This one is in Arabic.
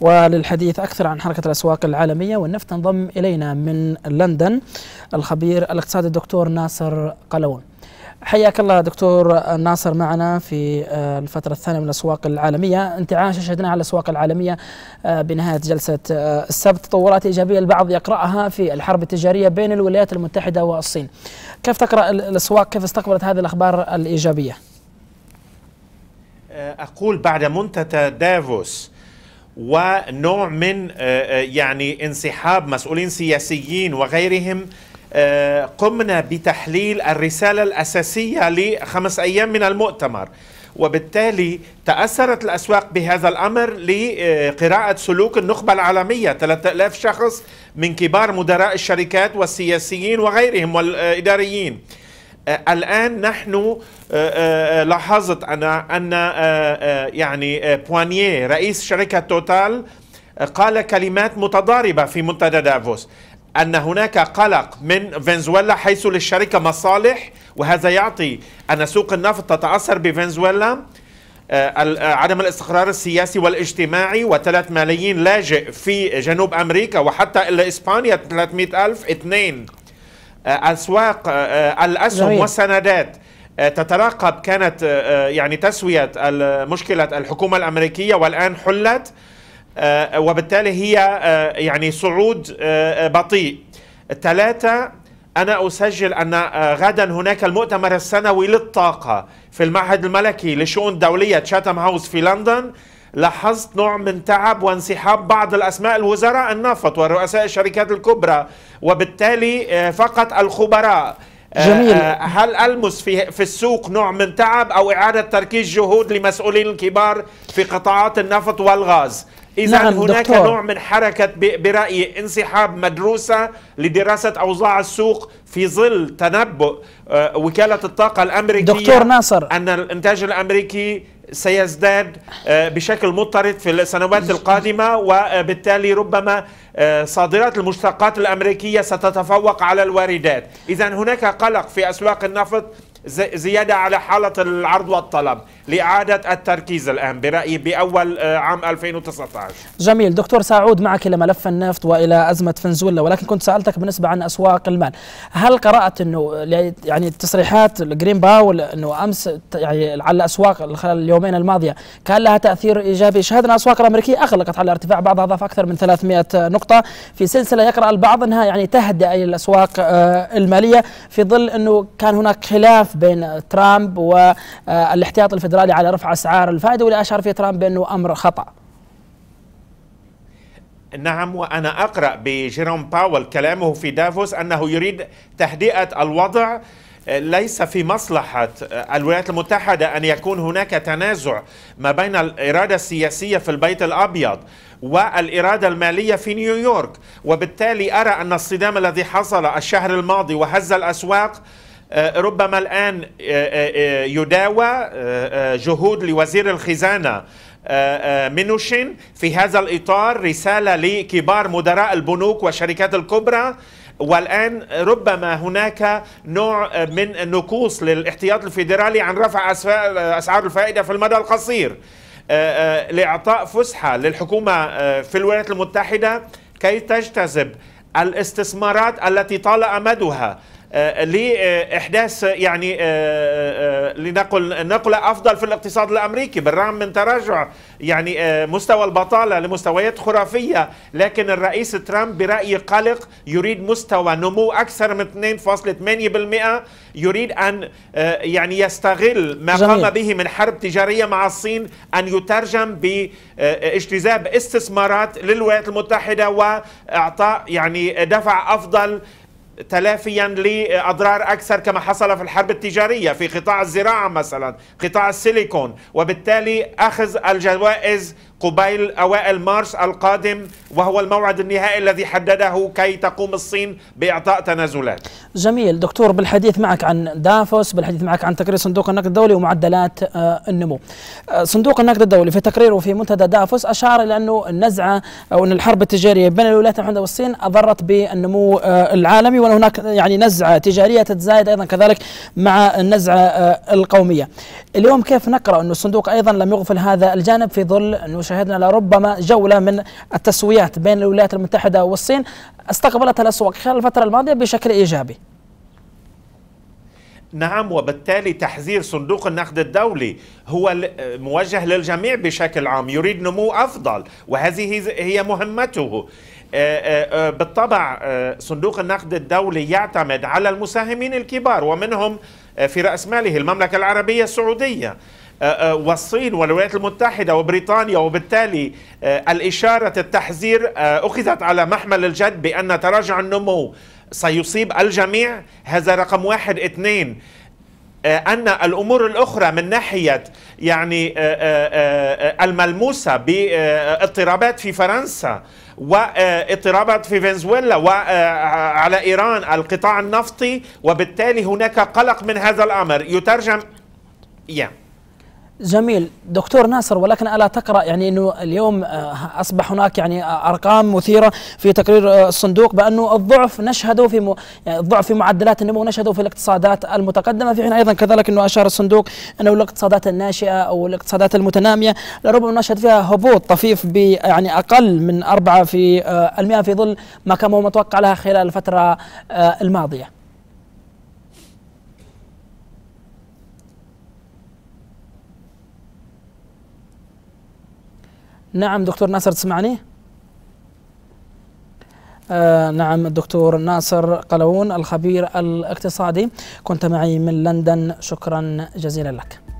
وللحديث أكثر عن حركة الأسواق العالمية والنفط انضم إلينا من لندن الخبير الاقتصادي الدكتور ناصر قلون حياك الله دكتور ناصر معنا في آه، الفترة الثانية من الأسواق العالمية انتعاش شهدناه على الأسواق العالمية آه، بنهاية جلسة آه، السبت تطورات إيجابية البعض يقرأها في الحرب التجارية بين الولايات المتحدة والصين كيف تقرأ الأسواق كيف استقبلت هذه الأخبار الإيجابية؟ أقول بعد منتدى دافوس ونوع من آه، آه، يعني انسحاب مسؤولين سياسيين وغيرهم آه، قمنا بتحليل الرسالة الأساسية لخمس أيام من المؤتمر وبالتالي تأثرت الأسواق بهذا الأمر لقراءة سلوك النخبة العالمية 3000 شخص من كبار مدراء الشركات والسياسيين وغيرهم والإداريين آه، الآن نحن آه، آه، لاحظت أنا أن يعني بوانيه رئيس شركة توتال قال كلمات متضاربة في منتدى دافوس أن هناك قلق من فنزويلا حيث للشركة مصالح وهذا يعطي أن سوق النفط تتأثر بفنزويلا عدم الاستقرار السياسي والاجتماعي وثلاث ملايين لاجئ في جنوب أمريكا وحتى إلا إسبانيا 300 ألف اثنين آه، اسواق آه، آه، الاسهم والسندات تتراقب كانت يعني تسويه مشكله الحكومه الامريكيه والان حلت وبالتالي هي يعني صعود بطيء ثلاثه انا اسجل ان غدا هناك المؤتمر السنوي للطاقه في المعهد الملكي لشؤون دوليه تشاتم هاوس في لندن لاحظت نوع من تعب وانسحاب بعض الأسماء الوزراء النفط ورؤساء الشركات الكبرى وبالتالي آه، فقط الخبراء آه، جميل آه، هل المس في في السوق نوع من تعب او اعاده تركيز جهود لمسؤولين الكبار في قطاعات النفط والغاز إذا نعم هناك دكتور. نوع من حركة برأيي انسحاب مدروسة لدراسة أوضاع السوق في ظل تنبؤ آه، وكالة الطاقة الأمريكية دكتور ناصر أن الإنتاج الأمريكي سيزداد آه، بشكل مضطرد في السنوات القادمة وبالتالي ربما آه، صادرات المشتقات الأمريكية ستتفوق على الواردات إذا هناك قلق في أسواق النفط زيادة على حالة العرض والطلب لإعادة التركيز الآن برأيي بأول آه، عام 2019 جميل دكتور سعود معك إلى ملف النفط وإلى أزمة فنزويلا ولكن كنت سألتك بالنسبة عن أسواق المال هل قرأت أنه يعني تصريحات جرين باول أنه أمس يعني على الأسواق خلال اليومين الماضية كان لها تأثير إيجابي شهدنا الأسواق الأمريكية أغلقت على ارتفاع بعضها أضاف أكثر من 300 نقطة في سلسلة يقرأ البعض أنها يعني تهدأ الأسواق آه، المالية في ظل أنه كان هناك خلاف بين ترامب والاحتياط آه، الفدرالي على رفع اسعار الفائده واللي اشار فيه ترامب بانه امر خطا نعم وأنا أقرأ بجيروم باول كلامه في دافوس أنه يريد تهدئة الوضع ليس في مصلحة الولايات المتحدة أن يكون هناك تنازع ما بين الإرادة السياسية في البيت الأبيض والإرادة المالية في نيويورك وبالتالي أرى أن الصدام الذي حصل الشهر الماضي وهز الأسواق آه، ربما الآن آه، آه، يداوى جهود لوزير الخزانة منوشن في هذا الإطار رسالة لكبار مدراء البنوك والشركات الكبرى والآن ربما هناك نوع من النكوص للاحتياط الفيدرالي عن رفع أسعار الفائدة في المدى القصير لإعطاء فسحة للحكومة في الولايات المتحدة كي تجتذب الاستثمارات التي طال أمدها آه، لإحداث آه، يعني آه، لنقل نقلة أفضل في الاقتصاد الأمريكي بالرغم من تراجع يعني مستوى البطالة لمستويات خرافية لكن الرئيس ترامب برأيي قلق يريد مستوى نمو أكثر من 2.8% يريد أن يعني يستغل ما جميل. قام به من حرب تجارية مع الصين أن يترجم باجتذاب استثمارات للولايات المتحدة وإعطاء يعني دفع أفضل تلافيا لاضرار اكثر كما حصل في الحرب التجاريه في قطاع الزراعه مثلا قطاع السيليكون وبالتالي اخذ الجوائز قبيل أوائل مارس القادم وهو الموعد النهائي الذي حدده كي تقوم الصين بإعطاء تنازلات جميل دكتور بالحديث معك عن دافوس بالحديث معك عن تقرير صندوق النقد الدولي ومعدلات آه، النمو آه، صندوق النقد الدولي في تقريره في منتدى دافوس أشار إلى أنه النزعة أو أن الحرب التجارية بين الولايات المتحدة والصين أضرت بالنمو آه، العالمي وأن هناك يعني نزعة تجارية تتزايد أيضا كذلك مع النزعة القومية اليوم كيف نقرأ أنه الصندوق أيضا لم يغفل هذا الجانب في ظل أنه شاهدنا لربما جولة من التسويات بين الولايات المتحدة والصين استقبلتها الأسواق خلال الفترة الماضية بشكل إيجابي نعم وبالتالي تحذير صندوق النقد الدولي هو موجه للجميع بشكل عام يريد نمو أفضل وهذه هي مهمته آه، آه، آه، بالطبع صندوق النقد الدولي يعتمد على المساهمين الكبار ومنهم في رأس ماله المملكة العربية السعودية آه، آه، والصين والولايات المتحدة وبريطانيا وبالتالي آه، الإشارة التحذير أخذت على محمل الجد بأن تراجع النمو سيصيب الجميع هذا رقم واحد اثنين أن الأمور الأخرى من ناحية يعني الملموسة باضطرابات في فرنسا واضطرابات في فنزويلا وعلى إيران القطاع النفطي وبالتالي هناك قلق من هذا الأمر يترجم yeah. جميل دكتور ناصر ولكن الا تقرا يعني انه اليوم آه، اصبح هناك يعني آه، ارقام مثيره في تقرير آه، الصندوق بانه الضعف نشهده في م... يعني الضعف في معدلات النمو نشهده في الاقتصادات المتقدمه في حين ايضا كذلك انه اشار الصندوق انه الاقتصادات الناشئه او الاقتصادات المتناميه لربما نشهد فيها هبوط طفيف ب يعني اقل من 4% في المئة في ظل ما كان متوقع لها خلال الفتره الماضيه. نعم دكتور ناصر تسمعني؟ آه نعم الدكتور ناصر قلوون الخبير الاقتصادي كنت معي من لندن شكرا جزيلا لك